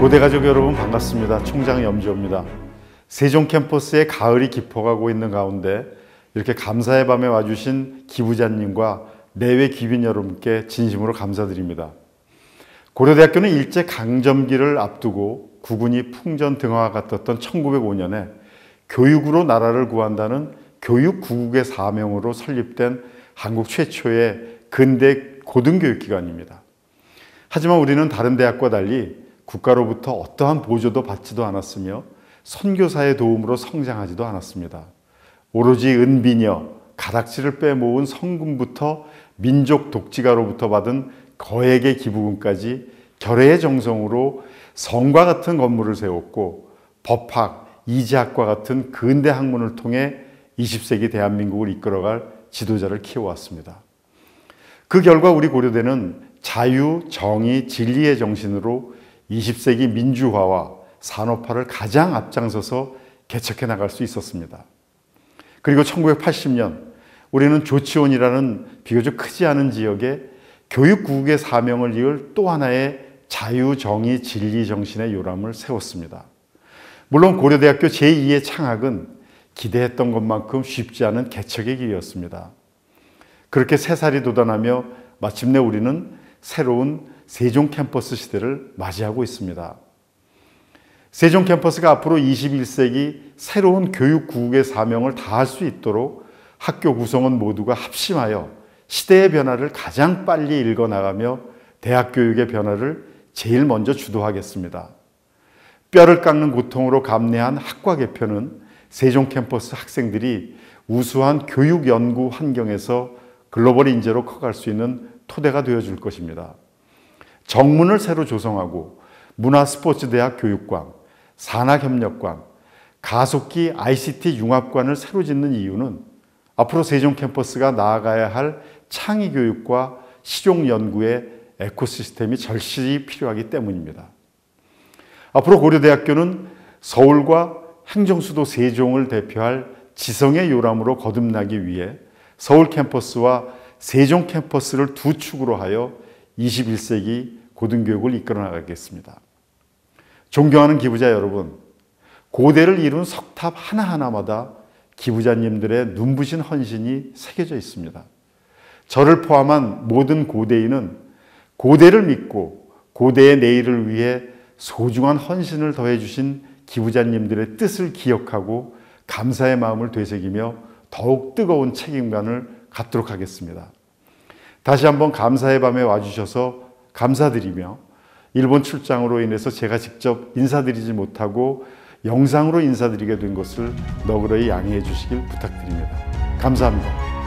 고대 가족 여러분 반갑습니다. 총장 염지호입니다. 세종 캠퍼스에 가을이 깊어가고 있는 가운데 이렇게 감사의 밤에 와주신 기부자님과 내외 귀빈 여러분께 진심으로 감사드립니다. 고려대학교는 일제 강점기를 앞두고 국군이 풍전 등화와 같았던 1905년에 교육으로 나라를 구한다는 교육 구국의 사명으로 설립된 한국 최초의 근대 고등교육기관입니다. 하지만 우리는 다른 대학과 달리 국가로부터 어떠한 보조도 받지도 않았으며 선교사의 도움으로 성장하지도 않았습니다. 오로지 은비녀, 가락지를 빼모은 성금부터 민족 독지가로부터 받은 거액의 기부금까지 결의의 정성으로 성과 같은 건물을 세웠고 법학, 이지학과 같은 근대 학문을 통해 20세기 대한민국을 이끌어갈 지도자를 키워왔습니다. 그 결과 우리 고려대는 자유, 정의, 진리의 정신으로 20세기 민주화와 산업화를 가장 앞장서서 개척해 나갈 수 있었습니다. 그리고 1980년 우리는 조치원이라는 비교적 크지 않은 지역에 교육국의 사명을 이을 또 하나의 자유, 정의, 진리 정신의 요람을 세웠습니다. 물론 고려대학교 제2의 창학은 기대했던 것만큼 쉽지 않은 개척의 길이었습니다. 그렇게 세 살이 돋아나며 마침내 우리는 새로운 세종 캠퍼스 시대를 맞이하고 있습니다. 세종 캠퍼스가 앞으로 21세기 새로운 교육 구국의 사명을 다할 수 있도록 학교 구성원 모두가 합심하여 시대의 변화를 가장 빨리 읽어나가며 대학 교육의 변화를 제일 먼저 주도하겠습니다. 뼈를 깎는 고통으로 감내한 학과 개편은 세종 캠퍼스 학생들이 우수한 교육 연구 환경에서 글로벌 인재로 커갈 수 있는 토대가 되어줄 것입니다. 정문을 새로 조성하고 문화스포츠대학 교육관, 산학협력관, 가속기 ICT 융합관을 새로 짓는 이유는 앞으로 세종 캠퍼스가 나아가야 할 창의 교육과 실용 연구의 에코시스템이 절실히 필요하기 때문입니다. 앞으로 고려대학교는 서울과 행정수도 세종을 대표할 지성의 요람으로 거듭나기 위해 서울 캠퍼스와 세종 캠퍼스를 두 축으로 하여 21세기 고등교육을 이끌어 나가겠습니다. 존경하는 기부자 여러분, 고대를 이룬 석탑 하나하나마다 기부자님들의 눈부신 헌신이 새겨져 있습니다. 저를 포함한 모든 고대인은 고대를 믿고 고대의 내일을 위해 소중한 헌신을 더해 주신 기부자님들의 뜻을 기억하고 감사의 마음을 되새기며 더욱 뜨거운 책임감을 갖도록 하겠습니다. 다시 한번 감사의 밤에 와주셔서 감사드리며 일본 출장으로 인해서 제가 직접 인사드리지 못하고 영상으로 인사드리게 된 것을 너그러이 양해해 주시길 부탁드립니다. 감사합니다.